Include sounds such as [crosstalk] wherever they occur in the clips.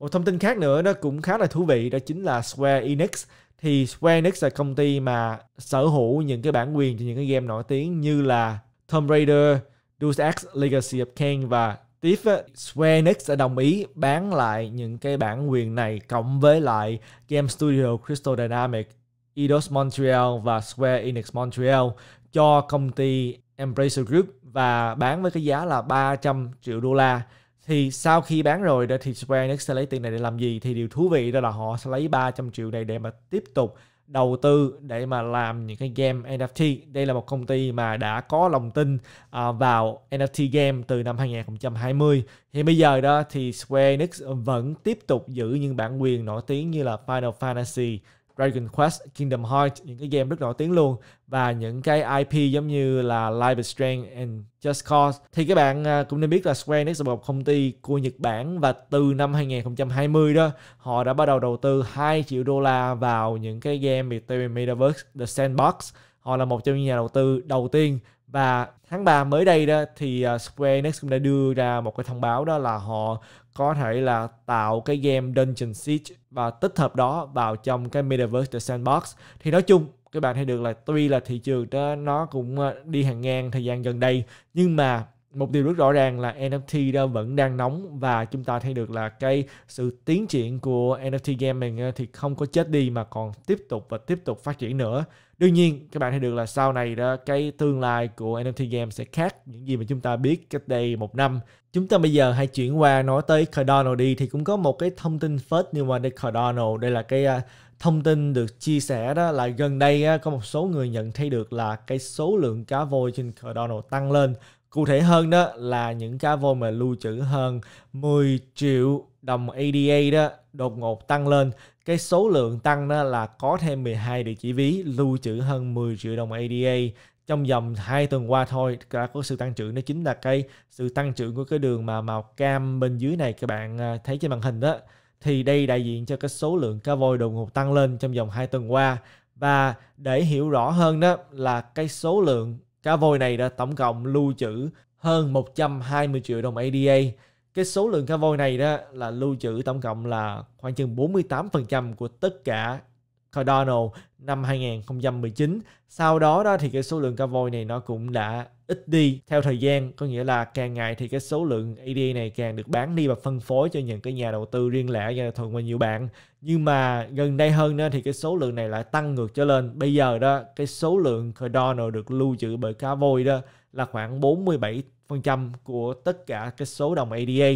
Một thông tin khác nữa nó cũng khá là thú vị đó chính là Square Enix. Thì Square Enix là công ty mà sở hữu những cái bản quyền cho những cái game nổi tiếng như là Tomb Raider, Deus Ex Legacy of Kain và Tiếp Square Enix đã đồng ý bán lại những cái bản quyền này cộng với lại game studio Crystal Dynamics, Eidos Montreal và Square Enix Montreal cho công ty Embracer Group và bán với cái giá là 300 triệu đô la thì sau khi bán rồi đó thì Square Enix sẽ lấy tiền này để làm gì thì điều thú vị đó là họ sẽ lấy 300 triệu này để mà tiếp tục đầu tư để mà làm những cái game NFT. Đây là một công ty mà đã có lòng tin à, vào NFT game từ năm 2020. Thì bây giờ đó thì Square Enix vẫn tiếp tục giữ những bản quyền nổi tiếng như là Final Fantasy Dragon Quest, Kingdom Hearts, những cái game rất nổi tiếng luôn và những cái IP giống như là Life is Strange and Just Cause thì các bạn à, cũng nên biết là Square Enix là một công ty của Nhật Bản và từ năm 2020 đó họ đã bắt đầu đầu tư 2 triệu đô la vào những cái game bị tên Metaverse The Sandbox họ là một trong những nhà đầu tư đầu tiên và tháng 3 mới đây đó thì à, Square Enix cũng đã đưa ra một cái thông báo đó là họ có thể là tạo cái game Dungeon Siege và tích hợp đó vào trong cái Metaverse The Sandbox thì nói chung các bạn thấy được là tuy là thị trường đó nó cũng à, đi hàng ngang thời gian gần đây nhưng mà một điều rất rõ ràng là NFT đó vẫn đang nóng và chúng ta thấy được là cái sự tiến triển của NFT gaming thì không có chết đi mà còn tiếp tục và tiếp tục phát triển nữa. Đương nhiên các bạn thấy được là sau này đó cái tương lai của NFT game sẽ khác những gì mà chúng ta biết cách đây một năm. Chúng ta bây giờ hãy chuyển qua nói tới Cardano đi thì cũng có một cái thông tin first liên quan đến Cardano. Đây là cái à, thông tin được chia sẻ đó là gần đây có một số người nhận thấy được là cái số lượng cá voi trên Cardano tăng lên Cụ thể hơn đó là những cá voi mà lưu trữ hơn 10 triệu đồng ADA đó đột ngột tăng lên. Cái số lượng tăng đó là có thêm 12 địa chỉ ví lưu trữ hơn 10 triệu đồng ADA trong vòng 2 tuần qua thôi đã có sự tăng trưởng đó chính là cái sự tăng trưởng của cái đường mà màu cam bên dưới này các bạn à, thấy trên màn hình đó thì đây đại diện cho cái số lượng cá voi đột ngột tăng lên trong vòng 2 tuần qua và để hiểu rõ hơn đó là cái số lượng Cá voi này đã tổng cộng lưu trữ hơn 120 triệu đồng ADA. Cái số lượng cá voi này đó là lưu trữ tổng cộng là khoảng chừng 48% của tất cả Cardano năm 2019. Sau đó đó thì cái số lượng cá voi này nó cũng đã ít đi theo thời gian, có nghĩa là càng ngày thì cái số lượng ADA này càng được bán đi và phân phối cho những cái nhà đầu tư riêng lẻ nhà thường và nhiều bạn. Nhưng mà gần đây hơn nữa thì cái số lượng này lại tăng ngược trở lên. Bây giờ đó cái số lượng Cardano được lưu trữ bởi cá voi đó là khoảng 47% của tất cả cái số đồng ADA.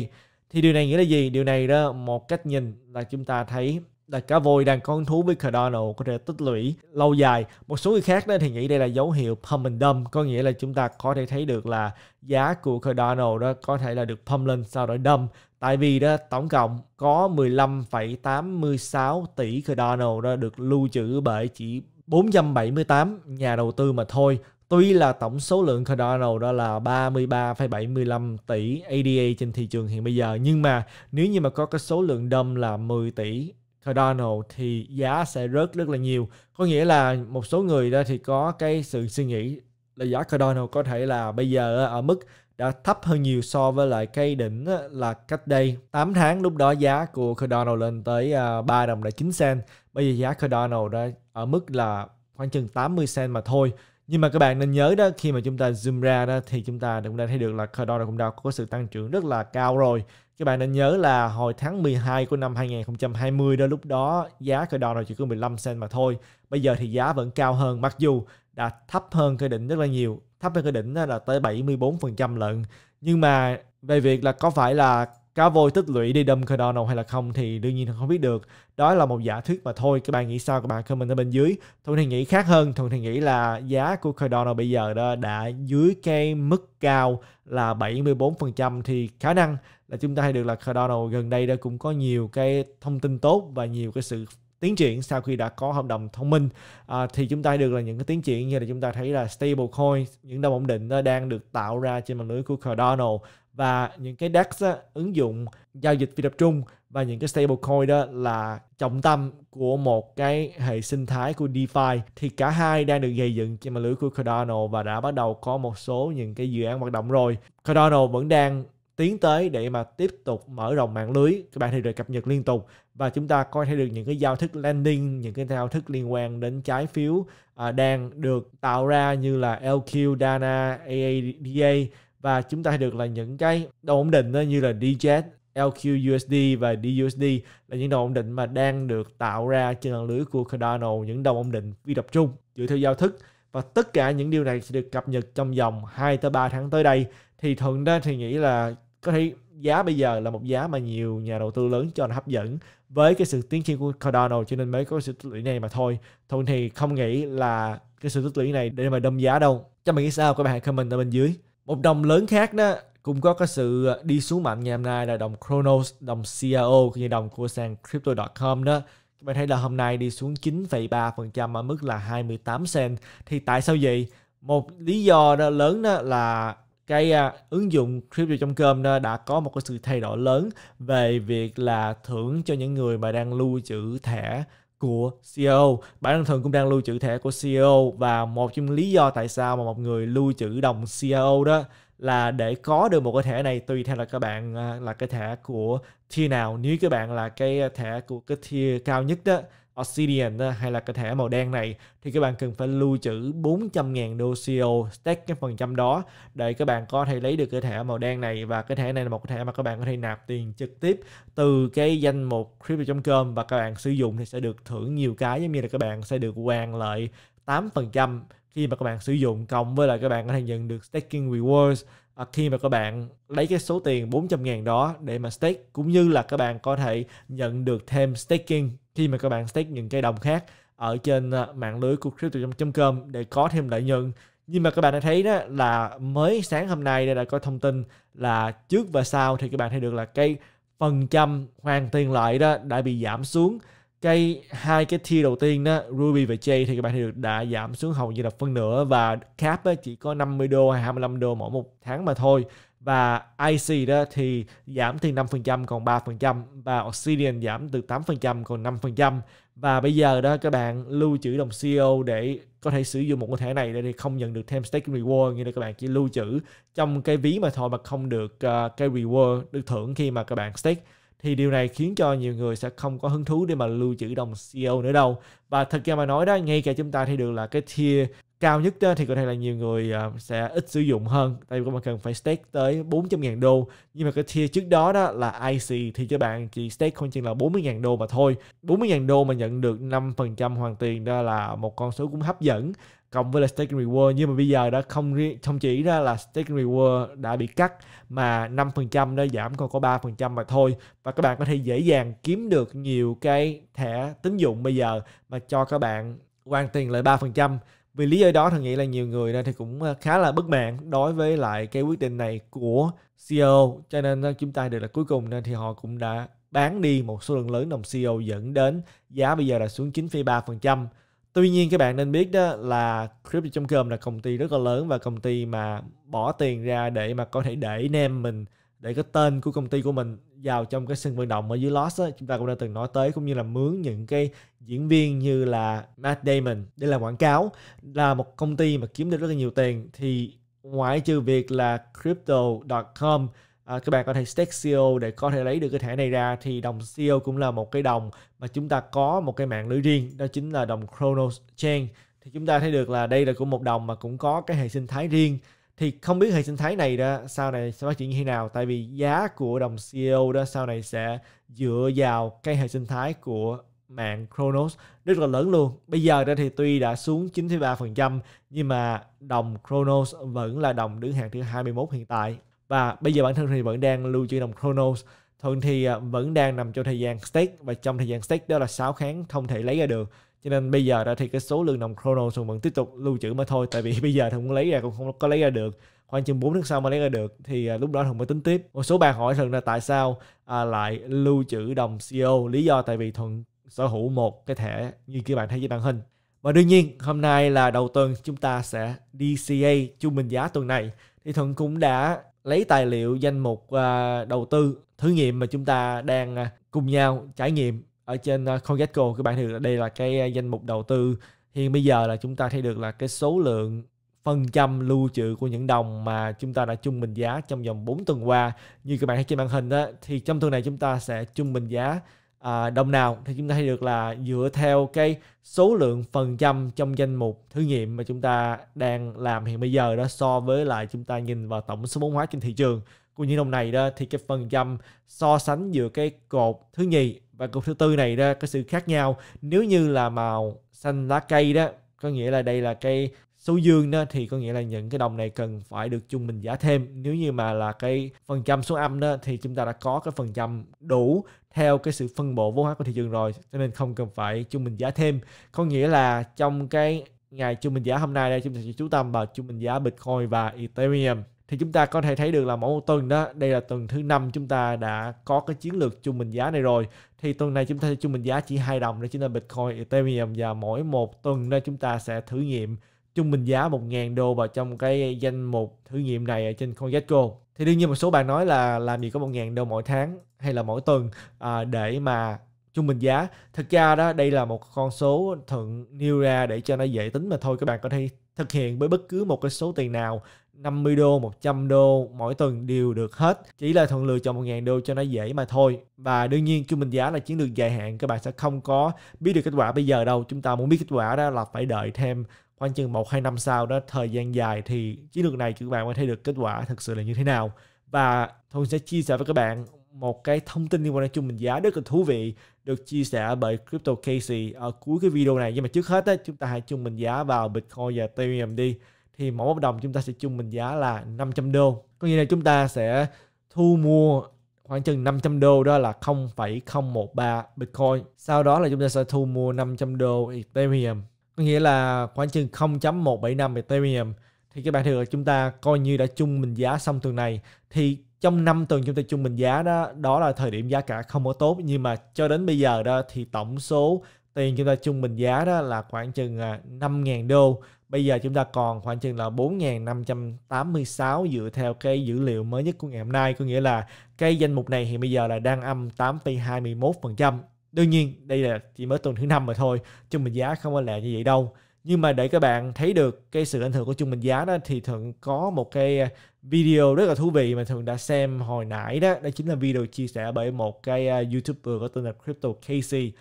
Thì điều này nghĩa là gì? Điều này đó một cách nhìn là chúng ta thấy là cá voi đang con thú với Cardano có thể tích lũy lâu dài. Một số người khác đó thì nghĩ đây là dấu hiệu pump and dump, có nghĩa là chúng ta có thể thấy được là giá của Cardano đó có thể là được pump lên sau đó dump. Tại vì đó tổng cộng có 15,86 tỷ Cardano đó được lưu trữ bởi chỉ 478 nhà đầu tư mà thôi. Tuy là tổng số lượng Cardano đó là 33,75 tỷ ADA trên thị trường hiện bây giờ nhưng mà nếu như mà có cái số lượng đâm là 10 tỷ cardano thì giá sẽ rớt rất là nhiều có nghĩa là một số người đó thì có cái sự suy nghĩ là giá cardano có thể là bây giờ ở mức đã thấp hơn nhiều so với lại cây đỉnh là cách đây 8 tháng lúc đó giá của Cardano lên tới 3 à, đồng là 9 cent bây giờ giá Cardano đã ở mức là khoảng chừng 80 cent mà thôi nhưng mà các bạn nên nhớ đó khi mà chúng ta zoom ra đó thì chúng ta cũng đã thấy được là Cardano cũng đã có sự tăng trưởng rất là cao rồi các bạn nên nhớ là hồi tháng 12 của năm 2020 đó lúc đó giá cây đầu là chỉ có 15 cent mà thôi. Bây giờ thì giá vẫn cao hơn mặc dù đã thấp hơn cái đỉnh rất là nhiều, thấp hơn cái đỉnh là tới 74% lận. Nhưng mà về việc là có phải là có vôi tích lũy đi đâm Cardano hay là không thì đương nhiên không biết được đó là một giả thuyết mà thôi các bạn nghĩ sao các bạn comment ở bên dưới thuận thì nghĩ khác hơn thuận thì nghĩ là giá của Cardano bây giờ đó đã dưới cái mức cao là 74% thì khả năng là chúng ta hay được là Cardano gần đây đã cũng có nhiều cái thông tin tốt và nhiều cái sự tiến triển sau khi đã có hợp đồng thông minh à, thì chúng ta được là những cái tiến triển như là chúng ta thấy là stablecoin những đồng ổn định nó đang được tạo ra trên mạng lưới của Cardano và những cái DEX á, ứng dụng giao dịch phi tập trung và những cái stablecoin đó là trọng tâm của một cái hệ sinh thái của DeFi thì cả hai đang được gây dựng trên mạng lưới của Cardano và đã bắt đầu có một số những cái dự án hoạt động rồi. Cardano vẫn đang tiến tới để mà tiếp tục mở rộng mạng lưới các bạn thì được cập nhật liên tục và chúng ta coi thấy được những cái giao thức lending những cái giao thức liên quan đến trái phiếu à, đang được tạo ra như là LQ, Dana, AADA và chúng ta được là những cái đồng ổn định như là DJet, LQUSD và DUSD là những đồng ổn định mà đang được tạo ra trên mạng lưới của Cardano, những đồng ổn định phi tập trung dựa theo giao thức và tất cả những điều này sẽ được cập nhật trong vòng 2 tới 3 tháng tới đây thì thuận đó thì nghĩ là có thể giá bây giờ là một giá mà nhiều nhà đầu tư lớn cho là hấp dẫn với cái sự tiến triển của Cardano cho nên mới có sự tích lũy này mà thôi. Thuận thì không nghĩ là cái sự tích lũy này để mà đâm giá đâu. cho mình nghĩ sao? Các bạn hãy comment ở bên dưới. Một đồng lớn khác đó cũng có cái sự ờ, đi xuống mạnh ngày hôm nay là đồng Chronos, đồng CRO như đồng của sàn crypto.com đó. Các bạn thấy là hôm nay đi xuống 9,3% ở mức là 28 cent. Thì tại sao vậy? Một lý do đó lớn đó là cái uh, ứng dụng crypto.com đó đã có một cái sự thay đổi lớn về việc là thưởng cho những người mà đang lưu trữ thẻ của CEO. Bản thân thường cũng đang lưu trữ thẻ của CEO và một trong lý do tại sao mà một người lưu trữ đồng CEO đó là để có được một cái thẻ này tùy theo là các bạn à, là cái thẻ của tier nào nếu các bạn là cái thẻ của cái tier cao nhất đó Obsidian hay là cái thẻ màu đen này thì các bạn cần phải lưu trữ 400.000 đô CO stack cái phần trăm đó để các bạn có thể lấy được cái thẻ màu đen này và cái thẻ này là một cái thẻ mà các bạn có thể nạp tiền trực tiếp từ cái danh mục crypto.com và các bạn sử dụng thì sẽ được thưởng nhiều cái giống như là các bạn sẽ được hoàn lợi 8% khi mà các bạn sử dụng cộng với lại các bạn có thể nhận được staking rewards à, khi mà các bạn lấy cái số tiền 400 000 đó để mà stake cũng như là các bạn có thể nhận được thêm staking khi mà các bạn stake những cây đồng khác ở trên ờ, mạng lưới của crypto.com để có thêm lợi nhuận nhưng mà các bạn đã thấy đó là mới sáng hôm nay đây đã có thông tin là trước và sau thì các bạn thấy được là cây phần trăm hoàn tiền lợi đó đã bị giảm xuống cây hai cái tier đầu tiên đó Ruby và J thì các bạn thấy được đã giảm xuống hầu như là phân nửa và cap chỉ có 50 đô hay 25 đô mỗi một tháng mà thôi và IC đó thì giảm từ 5% còn 3% và Obsidian giảm từ 8% còn 5% và bây giờ đó các bạn lưu trữ đồng CO e để có thể sử dụng một cái thẻ này để không nhận được thêm stake reward như là các bạn chỉ lưu trữ trong cái ví mà thôi mà không được uh, cái reward được thưởng khi mà các bạn stake thì điều này khiến cho nhiều người sẽ không có hứng thú để mà lưu trữ đồng CO e nữa đâu và thật ra mà nói đó ngay cả chúng ta thấy được là cái tier cao nhất thì có thể là nhiều người ờ, sẽ ít sử dụng hơn tại vì các bạn cần phải stake tới 400.000 đô nhưng mà cái tier trước đó đó là IC thì cho bạn chỉ stake không chừng là 40.000 đô mà thôi 40.000 đô mà nhận được 5% hoàn tiền đó là một con số cũng hấp dẫn cộng với là stake reward nhưng mà bây giờ đã không không chỉ ra là stake reward đã bị cắt mà 5% nó giảm còn có 3% mà thôi và các bạn có thể dễ dàng kiếm được nhiều cái thẻ tín dụng bây giờ mà cho các bạn hoàn tiền lại 3% vì lý do đó thằng nghĩ là nhiều người nên thì cũng ờ, khá là bất mãn đối với lại cái quyết định này của CEO cho nên ờ, chúng ta được là cuối cùng nên thì họ cũng đã bán đi một số lượng lớn đồng CEO dẫn đến giá bây giờ là xuống 9,3%. Tuy nhiên các bạn nên biết đó là Crypto.com là công ty rất là lớn và công ty mà bỏ tiền ra để mà có thể để anh em mình để cái tên của công ty của mình vào trong cái sân vận động ở dưới Los chúng ta cũng đã từng nói tới cũng như là mướn những cái diễn viên như là Matt Damon để làm quảng cáo là một công ty mà kiếm được rất là nhiều tiền thì ngoại trừ việc là crypto.com à, các bạn có thể stake CO e để có thể lấy được cái thẻ này ra thì đồng CO e cũng là một cái đồng mà chúng ta có một cái mạng lưới riêng đó chính là đồng Chronos Chain thì chúng ta thấy được là đây là của một đồng mà cũng có cái hệ sinh thái riêng thì không biết hệ sinh thái này đó sau này sẽ phát triển như thế nào tại vì giá của đồng CEO đó sau này sẽ dựa vào cái hệ sinh thái của mạng Chronos rất là lớn luôn. Bây giờ đó thì tuy đã xuống 9,3% nhưng mà đồng Chronos vẫn là đồng đứng hàng thứ 21 hiện tại. Và bây giờ bản thân thì vẫn đang lưu trữ đồng Chronos. thường thì à, vẫn đang nằm trong thời gian stake và trong thời gian stake đó là 6 tháng không thể lấy ra được cho nên bây giờ ra thì cái số lượng đồng chrono Sùng vẫn tiếp tục lưu trữ mà thôi tại vì [laughs] bây giờ thì muốn lấy ra cũng không có lấy ra được khoảng chừng 4 tháng sau mới lấy ra được thì à, lúc đó thuận mới tính tiếp một số bạn hỏi thuận là tại sao à, lại lưu trữ đồng co lý do tại vì thuận sở hữu một cái thẻ như các bạn thấy trên màn hình và đương nhiên hôm nay là đầu tuần chúng ta sẽ DCA trung bình giá tuần này thì thuận cũng đã lấy tài liệu danh mục à, đầu tư thử nghiệm mà chúng ta đang à, cùng nhau trải nghiệm ở trên ờ, CoinGecko các bạn thấy được đây là cái ờ, danh mục đầu tư hiện bây giờ là chúng ta thấy được là cái số lượng phần trăm lưu trữ của những đồng mà chúng ta đã trung bình giá trong vòng 4 tuần qua như các bạn thấy trên màn hình đó thì trong tuần này chúng ta sẽ trung bình giá à, đồng nào thì chúng ta thấy được là dựa theo cái số lượng phần trăm trong danh mục thử nghiệm mà chúng ta đang làm hiện bây giờ đó so với lại chúng ta nhìn vào tổng số vốn hóa trên thị trường của những đồng này đó thì cái phần trăm so sánh giữa cái cột thứ nhì và cục thứ tư này đó có sự khác nhau nếu như là màu xanh lá cây đó có nghĩa là đây là cây số dương đó thì có nghĩa là những cái đồng này cần phải được chung mình giả thêm nếu như mà là cái phần trăm số âm đó thì chúng ta đã có cái phần trăm đủ theo cái sự phân bổ vốn hóa của thị trường rồi cho nên không cần phải chung mình giá thêm có nghĩa là trong cái ngày trung bình giá hôm nay đây chúng ta sẽ chú tâm vào trung bình giá Bitcoin và Ethereum thì chúng ta có thể thấy được là mỗi một tuần đó đây là tuần thứ năm chúng ta đã có cái chiến lược trung bình giá này rồi thì tuần này chúng ta sẽ trung bình giá chỉ hai đồng đó chính là Bitcoin, Ethereum và mỗi một tuần đó chúng ta sẽ thử nghiệm trung bình giá 1.000 đô vào trong cái danh mục thử nghiệm này ở trên CoinGecko. Thì đương nhiên một số bạn nói là làm gì có 1.000 đô mỗi tháng hay là mỗi tuần à, để mà trung bình giá. Thực ra đó đây là một con số thuận nêu ra để cho nó dễ tính mà thôi các bạn có thể thực hiện với bất cứ một cái số tiền nào 50 đô, 100 đô mỗi tuần đều được hết. Chỉ là thuận lựa chọn 1.000 đô cho nó dễ mà thôi. Và đương nhiên kêu mình giá là chiến lược dài hạn các bạn sẽ không có biết được kết quả bây giờ đâu. Chúng ta muốn biết kết quả đó là phải đợi thêm khoảng chừng 1 2 năm sau đó thời gian dài thì chiến lược này các bạn mới thấy được kết quả thực sự là như thế nào. Và Thuận sẽ chia sẻ với các bạn một cái thông tin liên quan đến trung bình giá rất là thú vị được chia sẻ bởi Crypto Casey ở cuối cái video này nhưng mà trước hết á, chúng ta hãy trung bình giá vào Bitcoin và Ethereum đi thì mỗi hợp đồng chúng ta sẽ chung mệnh giá là 500 đô. Có nghĩa là chúng ta sẽ thu mua khoảng chừng 500 đô đó là 0,013 Bitcoin. Sau đó là chúng ta sẽ thu mua 500 đô Ethereum. Có nghĩa là khoảng chừng 0.175 Ethereum. Thì các bạn là chúng ta coi như đã chung mệnh giá xong tuần này. Thì trong 5 tuần chúng ta chung mệnh giá đó đó là thời điểm giá cả không có tốt nhưng mà cho đến bây giờ đó thì tổng số tiền chúng ta trung bình giá đó là khoảng chừng 5.000 à, đô bây giờ chúng ta còn khoảng chừng là 4.586 dựa theo cái dữ liệu mới nhất của ngày hôm nay có nghĩa là cái danh mục này hiện bây giờ là đang âm 8,21% đương nhiên đây là chỉ mới tuần thứ năm mà thôi trung bình giá không có lẹ như vậy đâu nhưng mà để các bạn thấy được cái sự ảnh hưởng của trung bình giá đó thì thường có một cái à, video rất là thú vị mà thường đã xem hồi nãy đó đó chính là video chia sẻ bởi một cái à, youtuber có tên là crypto casey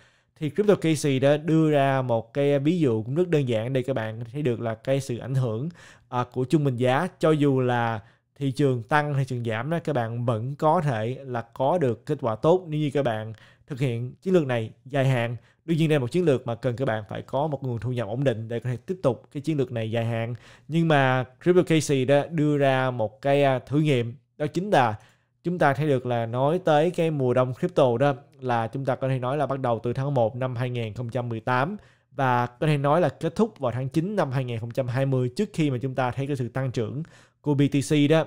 thì CryptoKC đã đưa ra một cái ví dụ cũng rất đơn giản để các bạn thấy được là cái sự ảnh hưởng uh, của trung bình giá cho dù là thị trường tăng hay thị trường giảm đó các bạn vẫn có thể là có được kết quả tốt nếu như các bạn thực hiện chiến lược này dài hạn đương nhiên đây là một chiến lược mà cần các bạn phải có một nguồn thu nhập ổn định để có thể tiếp tục cái chiến lược này dài hạn nhưng mà CryptoKC đã đưa ra một cái à, thử nghiệm đó chính là chúng ta thấy được là nói tới cái mùa đông crypto đó là chúng ta có thể nói là bắt đầu từ tháng 1 năm 2018 và có thể nói là kết thúc vào tháng 9 năm 2020 trước khi mà chúng ta thấy cái sự tăng trưởng của BTC đó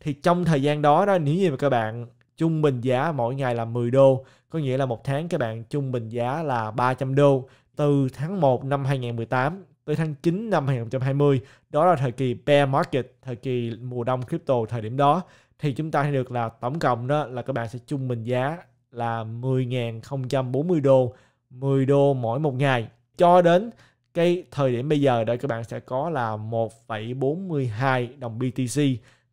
thì trong thời gian đó đó nếu như mà các bạn trung bình giá mỗi ngày là 10 đô có nghĩa là một tháng các bạn trung bình giá là 300 đô từ tháng 1 năm 2018 tới tháng 9 năm 2020 đó là thời kỳ bear market thời kỳ mùa đông crypto thời điểm đó thì chúng ta thấy được là tổng cộng đó là các bạn sẽ trung bình giá là 10.040 đô 10 đô mỗi một ngày cho đến cái thời điểm bây giờ đó các bạn sẽ có là 1,42 đồng BTC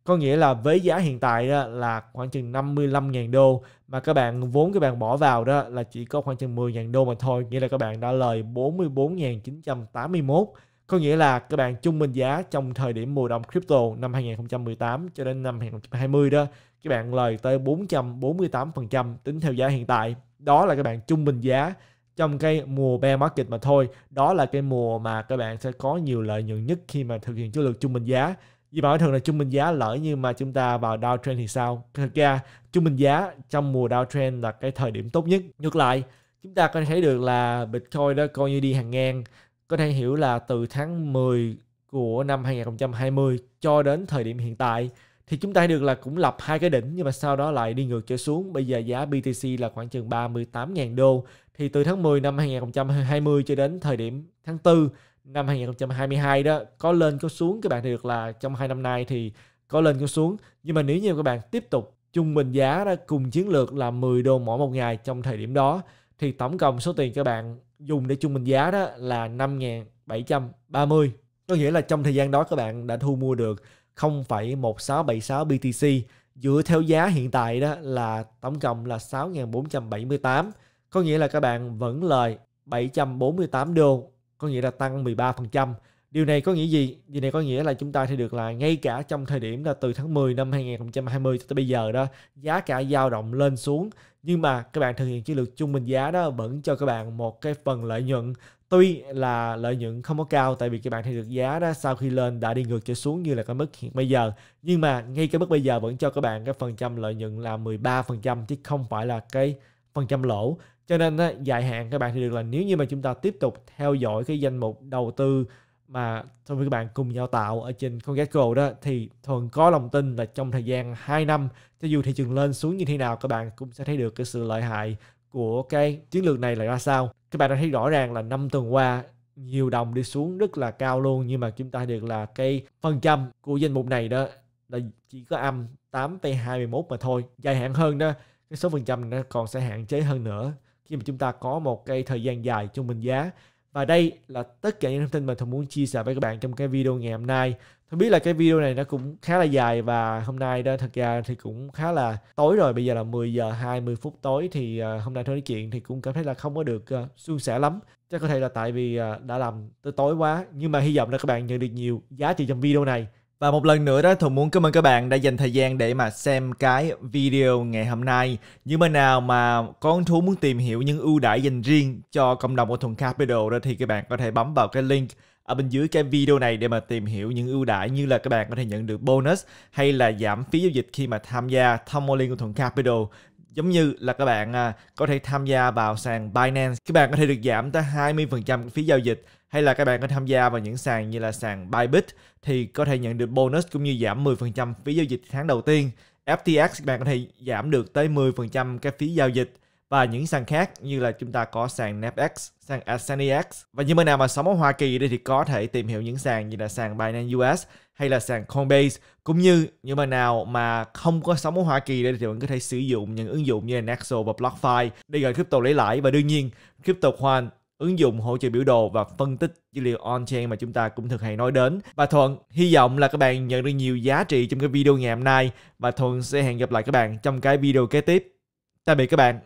có nghĩa là với giá hiện tại đó là khoảng chừng 55.000 đô mà các bạn vốn các bạn bỏ vào đó là chỉ có khoảng chừng 10.000 đô mà thôi nghĩa là các bạn đã lời 44.981 có nghĩa là các bạn trung bình giá trong thời điểm mùa đông crypto năm 2018 cho đến năm 2020 đó, các bạn lời tới 448% tính theo giá hiện tại. Đó là các bạn trung bình giá trong cái mùa bear market mà thôi. Đó là cái mùa mà các bạn sẽ có nhiều lợi nhuận nhất khi mà thực hiện chiến lược trung bình giá. Vì bảo thường là trung bình giá lỡ như mà chúng ta vào downtrend thì sao? Thực ra trung bình giá trong mùa downtrend là cái thời điểm tốt nhất. Ngược lại, chúng ta có thể thấy được là Bitcoin đó coi như đi hàng ngang có thể hiểu là từ tháng 10 của năm 2020 cho đến thời điểm hiện tại thì chúng ta được là cũng lập hai cái đỉnh nhưng mà sau đó lại đi ngược trở xuống. Bây giờ giá BTC là khoảng chừng 38.000 đô. Thì từ tháng 10 năm 2020 cho đến thời điểm tháng 4 năm 2022 đó có lên có xuống các bạn được là trong hai năm nay thì có lên có xuống. Nhưng mà nếu như các bạn tiếp tục trung bình giá ra cùng chiến lược là 10 đô mỗi một ngày trong thời điểm đó thì tổng cộng số tiền các bạn dùng để trung bình giá đó là 5.730 có nghĩa là trong thời gian đó các bạn đã thu mua được 0,1676 BTC dựa theo giá hiện tại đó là tổng cộng là 6.478 có nghĩa là các bạn vẫn lời 748 đô có nghĩa là tăng 13% Điều này có nghĩa gì? Điều này có nghĩa là chúng ta thấy được là ngay cả trong thời điểm là từ tháng 10 năm 2020 cho tới bây giờ đó, giá cả dao động lên xuống nhưng mà các bạn thực hiện chiến lược trung bình giá đó vẫn cho các bạn một cái phần lợi nhuận tuy là lợi nhuận không có cao tại vì các bạn thấy được giá đó sau khi lên đã đi ngược trở xuống như là cái mức hiện bây giờ nhưng mà ngay cái mức bây giờ vẫn cho các bạn cái phần trăm lợi nhuận là 13% chứ không phải là cái phần trăm lỗ cho nên á, dài hạn các bạn thì được là nếu như mà chúng ta tiếp tục theo dõi cái danh mục đầu tư mà Thuần với các bạn cùng nhau tạo ở trên con CoinGecko đó thì Thuần có lòng tin là trong thời gian 2 năm cho dù thị trường lên xuống như thế nào các bạn cũng sẽ thấy được cái sự lợi hại của cái chiến lược này là ra sao. Các bạn đã thấy rõ ràng là năm tuần qua nhiều đồng đi xuống rất là cao luôn nhưng mà chúng ta được là cái phần trăm của danh mục này đó là chỉ có âm 8,21 mà thôi. Dài hạn hơn đó cái số phần trăm nó còn sẽ hạn chế hơn nữa khi mà chúng ta có một cái thời gian dài trung bình giá và đây là tất cả những thông tin mà Thuận muốn chia sẻ với các bạn trong cái video ngày hôm nay. Tôi biết là cái video này nó cũng khá là dài và hôm nay đó thật ra thì cũng khá là tối rồi. Bây giờ là 10 giờ 20 phút tối thì ờ, hôm nay thôi nói chuyện thì cũng cảm thấy là không có được ờ, suôn sẻ lắm. Chắc có thể là tại vì ờ, đã làm tới tối quá. Nhưng mà hy vọng là các bạn nhận được nhiều giá trị trong video này. Và một lần nữa đó Thuận muốn cảm ơn các bạn đã dành thời gian để mà xem cái video ngày hôm nay. nhưng mà nào mà con thú muốn tìm hiểu những ưu đãi dành riêng cho cộng đồng của Thuận Capital đó thì các bạn có thể bấm vào cái link ở bên dưới cái video này để mà tìm hiểu những ưu đãi như là các bạn có thể nhận được bonus hay là giảm phí giao dịch khi mà tham gia thông qua của Thuận Capital giống như là các bạn à, có thể tham gia vào sàn Binance các bạn có thể được giảm tới 20% phí giao dịch hay là các bạn có tham gia vào những sàn như là sàn Bybit thì có thể nhận được bonus cũng như giảm 10% phí giao dịch tháng đầu tiên. FTX các bạn có thể giảm được tới 10% cái phí giao dịch và những sàn khác như là chúng ta có sàn NAPX, e sàn AscendEX và như bên nào mà sống ở Hoa Kỳ đây thì có thể tìm hiểu những sàn như là sàn Binance US hay là sàn Coinbase cũng như như bên nào mà không có sống ở Hoa Kỳ đây thì bạn có thể sử dụng những ứng dụng như là Nexo và BlockFi để gọi crypto lấy lãi và đương nhiên crypto khoan ứng dụng hỗ trợ biểu đồ và phân tích dữ liệu on-chain mà chúng ta cũng thường hay nói đến. Và Thuận, hy vọng là các bạn nhận được nhiều giá trị trong cái video ngày hôm nay và Thuận sẽ hẹn gặp lại các bạn trong cái video kế tiếp. Tạm biệt các bạn.